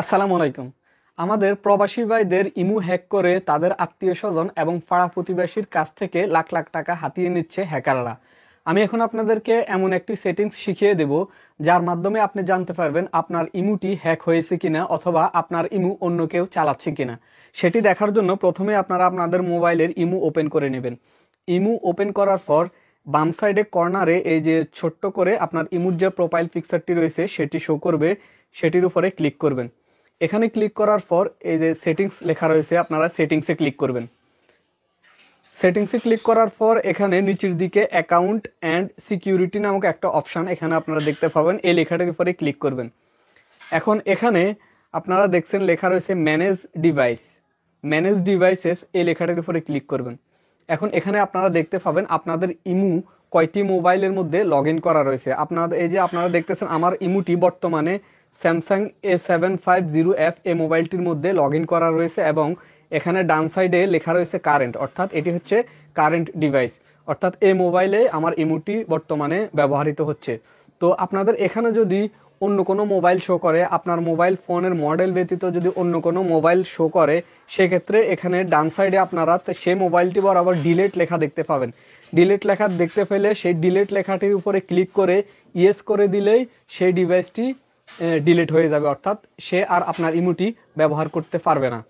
আসসালামু আলাইকুম আমাদের প্রবাসী ভাইদের ইমু হ্যাক করে তাদের আত্মীয় স্বজন এবং পাড়া প্রতিবেশীর কাছ থেকে লাখ লাখ টাকা হাতিয়ে নিচ্ছে হ্যাকাররা আমি এখন আপনাদেরকে এমন একটি সেটিংস শিখিয়ে দেব যার মাধ্যমে আপনি জানতে পারবেন আপনার ইমুটি হ্যাক হয়েছে কিনা অথবা আপনার ইমু অন্য কেউ চালাচ্ছে কিনা সেটি দেখার জন্য প্রথমে আপনারা আপনাদের মোবাইলের ইমু ওপেন করে নেবেন ইমু ওপেন করার পর বাম সাইডে কর্নারে এই যে ছোট্ট করে আপনার ইমুর যে প্রোফাইল পিকচারটি রয়েছে সেটি শো করবে সেটির উপরে ক্লিক করবেন এখানে ক্লিক করার পর এই যে সেটিংস লেখা রয়েছে আপনারা সেটিংসে ক্লিক করবেন সেটিংসে ক্লিক করার পর এখানে নিচের দিকে অ্যাকাউন্ট অ্যান্ড সিকিউরিটি নামক একটা অপশান এখানে আপনারা দেখতে পাবেন এই লেখাটির উপরে ক্লিক করবেন এখন এখানে আপনারা দেখছেন লেখা রয়েছে ম্যানেজ ডিভাইস ম্যানেজ ডিভাইসেস এই লেখাটির উপরে ক্লিক করবেন এখন এখানে আপনারা দেখতে পাবেন আপনাদের ইমু কয়টি মোবাইলের মধ্যে লগ করা রয়েছে আপনাদের এই যে আপনারা দেখতেছেন আমার ইমুটি বর্তমানে Samsung A seven five zero F এ মোবাইলটির মধ্যে লগ করা রয়েছে এবং এখানে ডান সাইডে লেখা রয়েছে কারেন্ট অর্থাৎ এটি হচ্ছে কারেন্ট ডিভাইস অর্থাৎ এই মোবাইলে আমার ইমুটি বর্তমানে ব্যবহৃত হচ্ছে তো আপনাদের এখানে যদি অন্য কোনো মোবাইল শো করে আপনার মোবাইল ফোনের মডেল ব্যতীত যদি অন্য কোনো মোবাইল শো করে সেক্ষেত্রে এখানে ডান সাইডে আপনারা সে মোবাইলটি বরাবর ডিলেট লেখা দেখতে পাবেন ডিলেট লেখা দেখতে পেলে সেই ডিলেট লেখাটির উপরে ক্লিক করে ইয়েস করে দিলেই সেই ডিভাইসটি ডিলিট হয়ে যাবে অর্থাৎ সে আর আপনার ইমোটি ব্যবহার করতে পারবে না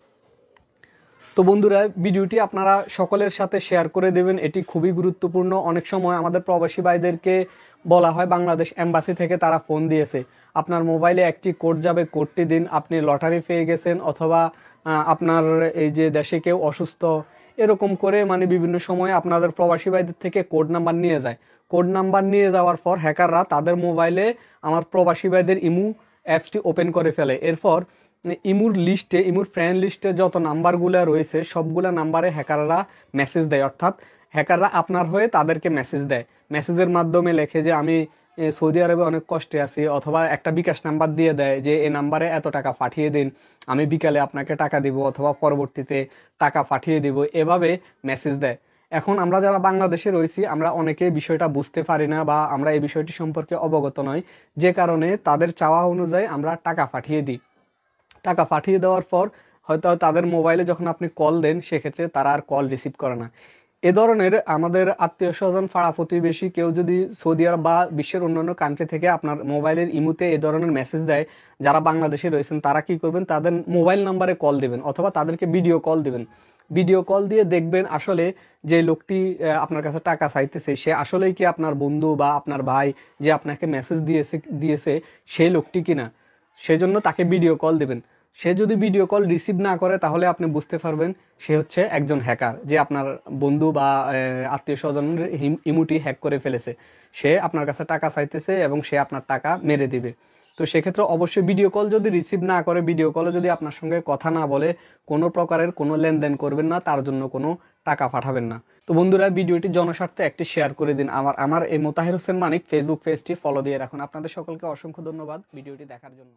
তো বন্ধুরা ভিডিওটি আপনারা সকলের সাথে শেয়ার করে দেবেন এটি খুবই গুরুত্বপূর্ণ অনেক সময় আমাদের প্রবাসী ভাইদেরকে বলা হয় বাংলাদেশ এম্বাসি থেকে তারা ফোন দিয়েছে আপনার মোবাইলে একটি কোড যাবে কোডটি দিন আপনি লটারি পেয়ে গেছেন অথবা আপনার এই যে দেশে কেউ অসুস্থ এরকম করে মানে বিভিন্ন সময়ে আপনাদের প্রবাসী ভাইদের থেকে কোড নাম্বার নিয়ে যায় কোড নাম্বার নিয়ে যাওয়ার পর হ্যাকাররা তাদের মোবাইলে আমার প্রবাসী ভাইদের ইমু অ্যাপসটি ওপেন করে ফেলে এরপর ইমুর লিস্টে ইমুর ফ্রেন্ড লিস্টে যত নাম্বারগুলো রয়েছে সবগুলো নাম্বারে হ্যাকাররা মেসেজ দেয় অর্থাৎ হ্যাকাররা আপনার হয়ে তাদেরকে মেসেজ দেয় মেসেজের মাধ্যমে লেখে যে আমি সৌদি আরবে অনেক কষ্টে আছি অথবা একটা বিকাশ নাম্বার দিয়ে দেয় যে এই নাম্বারে এত টাকা পাঠিয়ে দিন আমি বিকালে আপনাকে টাকা দিব অথবা পরবর্তীতে টাকা পাঠিয়ে দিব এভাবে মেসেজ দেয় এখন আমরা যারা বাংলাদেশে রয়েছি আমরা অনেকে বিষয়টা বুঝতে পারি না বা আমরা এই বিষয়টি সম্পর্কে অবগত নই যে কারণে তাদের চাওয়া অনুযায়ী আমরা টাকা পাঠিয়ে দিই টাকা পাঠিয়ে দেওয়ার পর হয়তো তাদের মোবাইলে যখন আপনি কল দেন সেক্ষেত্রে তারা আর কল রিসিভ করে না এ ধরনের আমাদের আত্মীয় স্বজন ফাড়া প্রতিবেশী কেউ যদি সৌদি আরব বা বিশ্বের অন্যান্য কান্ট্রি থেকে আপনার মোবাইলের ইমুতে এ ধরনের মেসেজ দেয় যারা বাংলাদেশে রয়েছেন তারা কি করবেন তাদের মোবাইল নাম্বারে কল দেবেন অথবা তাদেরকে ভিডিও কল দেবেন ভিডিও কল দিয়ে দেখবেন আসলে যে লোকটি আপনার কাছে টাকা চাইতেছে সে আসলেই কি আপনার বন্ধু বা আপনার ভাই যে আপনাকে মেসেজ দিয়েছে দিয়েছে সেই লোকটি কিনা সেজন্য তাকে ভিডিও কল দেবেন সে যদি ভিডিও কল রিসিভ না করে তাহলে আপনি বুঝতে পারবেন সে হচ্ছে একজন হ্যাকার যে আপনার বন্ধু বা আত্মীয় স্বজনের ইমুটি হ্যাক করে ফেলেছে সে আপনার কাছে টাকা চাইতেছে এবং সে আপনার টাকা মেরে দিবে তো সেক্ষেত্রে অবশ্যই ভিডিও কল যদি রিসিভ না করে ভিডিও কলে যদি আপনার সঙ্গে কথা না বলে কোনো প্রকারের কোনো লেনদেন করবেন না তার জন্য কোনো টাকা পাঠাবেন না তো বন্ধুরা ভিডিওটি জনস্বার্থে একটি শেয়ার করে দিন আমার আমার এই মোতাহির হোসেন মানিক ফেসবুক পেজটি ফলো দিয়ে রাখুন আপনাদের সকলকে অসংখ্য ধন্যবাদ ভিডিওটি দেখার জন্য